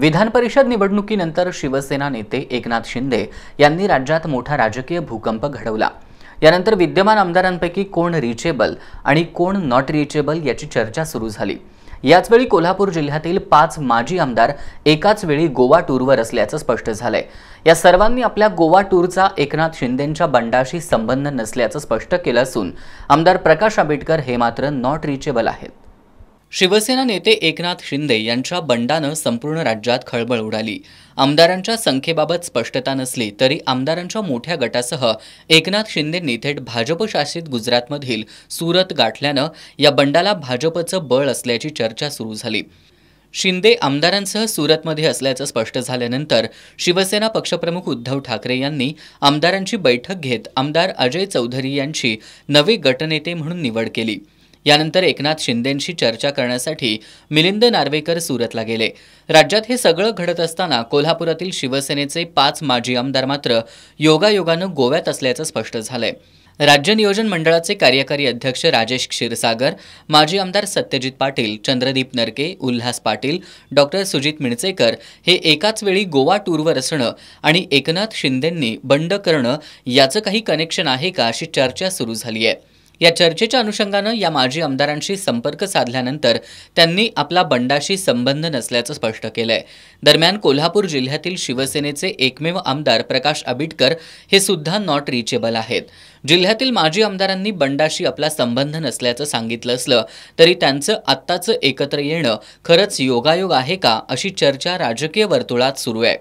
विधान परिषद निवडणुकीनंतर शिवसेना नेते एकनाथ शिंदे यांनी राज्यात मोठा राजकीय भूकंप घडवला यानंतर विद्यमान आमदारांपैकी कोण रिचेबल आणि कोण नॉट रिचेबल याची चर्चा सुरू झाली याचवेळी कोल्हापूर जिल्ह्यातील पाच माजी आमदार एकाच वेळी गोवा टूरवर असल्याचं स्पष्ट झालंय या सर्वांनी आपल्या गोवा टूरचा एकनाथ शिंदेंच्या बंडाशी संबंध नसल्याचं स्पष्ट केलं असून आमदार प्रकाश आंबेडकर हे मात्र नॉट रिचेबल आहेत शिवसेना नेते एकनाथ शिंदे यांच्या बंडानं संपूर्ण राज्यात खळबळ उडाली आमदारांच्या संख्येबाबत स्पष्टता नसली तरी आमदारांच्या मोठ्या गटासह एकनाथ शिंदेंनी थेट भाजपशासित गुजरातमधील सुरत गाठल्यानं या बंडाला भाजपचं बळ असल्याची चर्चा सुरू झाली शिंदे आमदारांसह सुरतमध्ये असल्याचं स्पष्ट झाल्यानंतर शिवसेना पक्षप्रमुख उद्धव ठाकरे यांनी आमदारांची बैठक घेत आमदार अजय चौधरी यांची नवे गटनेते म्हणून निवड केली यानंतर एकनाथ शिंदेंशी चर्चा करण्यासाठी मिलिंद नार्वेकर सुरतला गेले राज्यात हे सगळं घडत असताना कोल्हापुरातील शिवसेनेचे पाच माजी आमदार मात्र योगायोगानं गोव्यात असल्याचं स्पष्ट झालंय राज्य नियोजन मंडळाचे कार्यकारी अध्यक्ष राजेश क्षीरसागर माजी आमदार सत्यजित पाटील चंद्रदीप नरके उल्हास पाटील डॉक्टर सुजित मिणचेकर हे एकाच वेळी गोवा टूरवर असणं आणि एकनाथ शिंदेंनी बंड करणं याचं काही कनेक्शन आहे का अशी चर्चा सुरू झाली आहे या चर्चेच्या अनुषंगानं या माजी आमदारांशी संपर्क साधल्यानंतर त्यांनी आपला बंडाशी संबंध नसल्याचं स्पष्ट केलंय दरम्यान कोल्हापूर जिल्ह्यातील शिवसेनेचे एकमेव आमदार प्रकाश आबिटकर हे सुद्धा नॉट रिचेबल आहेत जिल्ह्यातील माजी आमदारांनी बंडाशी आपला संबंध नसल्याचं सांगितलं असलं तरी त्यांचं आत्ताचं एकत्र येणं खरंच योगायोग आहे का अशी चर्चा राजकीय वर्तुळात सुरू आहे